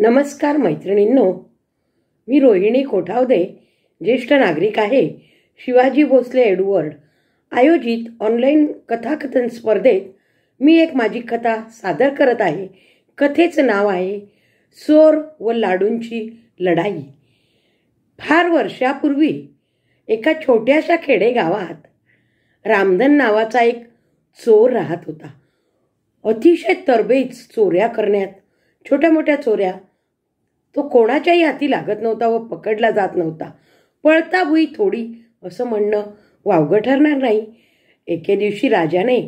नमस्कार मैत्रिणींनो मी रोहिणी कोठावदे ज्येष्ठ नागरिक आहे शिवाजी भोसले एडवर्ड आयोजित ऑनलाईन कथाकथन स्पर्धेत मी एक माझी कथा सादर करत आहे कथेचं नाव आहे सोर व लाडूंची लढाई फार वर्षापूर्वी एका छोट्याशा खेडेगावात रामधन नावाचा एक चोर राहत होता अतिशय तरबेज चोऱ्या करण्यात छोट्या मोठ्या चोऱ्या तो कोणाच्याही हाती लागत नव्हता व पकडला जात नव्हता पळता भुई थोडी असं म्हणणं वावगं ठरणार नाही एके दिवशी राजाने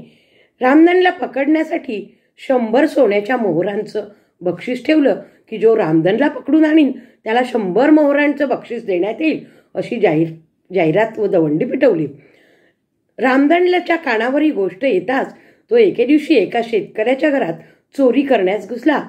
रामदनला पकडण्यासाठी शंभर सोन्याच्या मोहरांचं बक्षीस ठेवलं की जो रामदनला पकडून आणीन त्याला शंभर मोहरांचं बक्षीस देण्यात येईल अशी जाहीर जाहिरात व दवंडी पिटवली रामदनच्या कानावर ही गोष्ट येताच तो एके दिवशी एका शेतकऱ्याच्या घरात चोरी करण्यास घुसला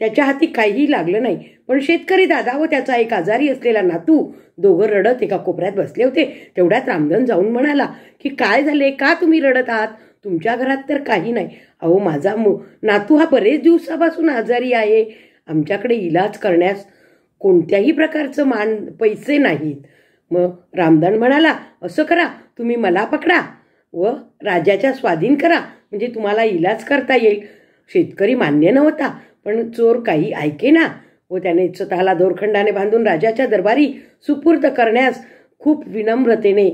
त्याच्या हाती काहीही लागलं नाही पण शेतकरी दादा व त्याचा एक आजारी असलेला नातू दोघं रडत एका कोपऱ्यात बसले होते तेवढ्यात रामधन जाऊन म्हणाला की काय झाले का तुम्ही रडत आहात तुमच्या घरात तर काही नाही अहो माझा नातू हा बरेच दिवसापासून आजारी आहे आमच्याकडे इलाज करण्यास कोणत्याही प्रकारचं मान पैसे नाहीत मग रामधन म्हणाला असं करा तुम्ही मला पकडा व राजाच्या स्वाधीन करा म्हणजे तुम्हाला इलाज करता येईल शेतकरी मान्य नव्हता पण चोर काही ऐके ना व त्याने स्वतःला दोरखंडाने बांधून राजाच्या दरबारी सुपूर्द करण्यास खूप विनम्रतेने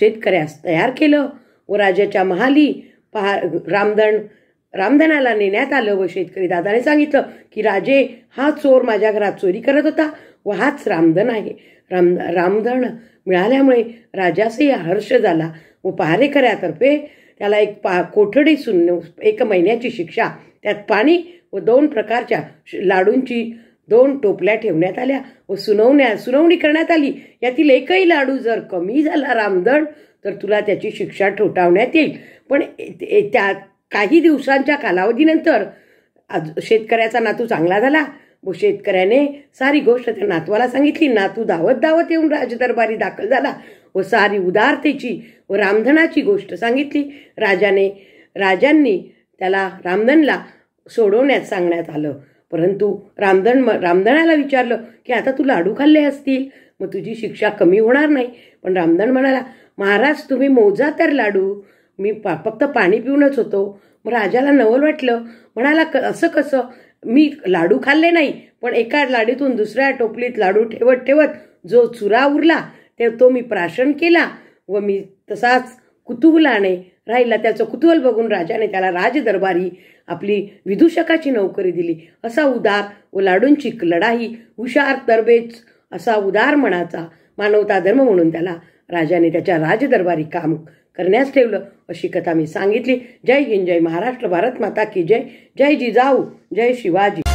शेतकऱ्यास तयार केलं व राजाच्या महाली पहा रामदण रामधनाला नेण्यात आलं व शेतकरी दादाने सांगितलं की राजे हा चोर माझ्या घरात चोरी करत होता व हाच रामधन आहे राम रामधन मिळाल्यामुळे राजासही हर्ष झाला व पहारेकऱ्यातर्फे त्याला एक पा कोठडी सुन एक महिन्याची शिक्षा त्यात पाणी व दोन प्रकारच्या लाडूंची दोन टोपल्या ठेवण्यात आल्या व सुनवण्या सुनावणी करण्यात आली यातील एकही लाडू जर कमी झाला रामदड तर तुला त्याची शिक्षा ठोठावण्यात येईल पण त्या काही दिवसांच्या कालावधीनंतर आज शेतकऱ्याचा नातू चांगला झाला व शेतकऱ्याने सारी गोष्ट त्या नातवाला सांगितली नातू धावत धावत येऊन राजदरबारी दाखल झाला व सारी उदारतेची व रामधनाची गोष्ट सांगितली राजाने राजांनी त्याला रामधनला सोडवण्यात सांगण्यात आलं परंतु रामधन रामदणाला विचारलं की आता तू लाडू खाल्ले असतील मग तुझी शिक्षा कमी होणार नाही पण रामदण म्हणाला महाराज तुम्ही मोजा तर लाडू मी फक्त पाणी पिऊनच होतो मग राजाला नवल वाटलं म्हणाला क असं कसं मी लाडू खाल्ले नाही पण एका लाडीतून दुसऱ्या टोपलीत लाडू ठेवत ठेवत जो चुरा उरला ते तो मी प्राशन केला व मी तसाच कुतुहलाने राहिला त्याचं कुतूहल बघून राजाने त्याला राजदरबारी आपली विदूषकाची नोकरी दिली असा उदार व लाडूंची लढाई हुशार तरबेज असा उदार मनाचा मानवता धर्म म्हणून त्याला राजाने त्याच्या राजदरबारी काम करण्यास ठेवलं अशी कथा मी सांगितली जय हिंद जय महाराष्ट्र भारत माता की जय जय जिजाऊ जय शिवाजी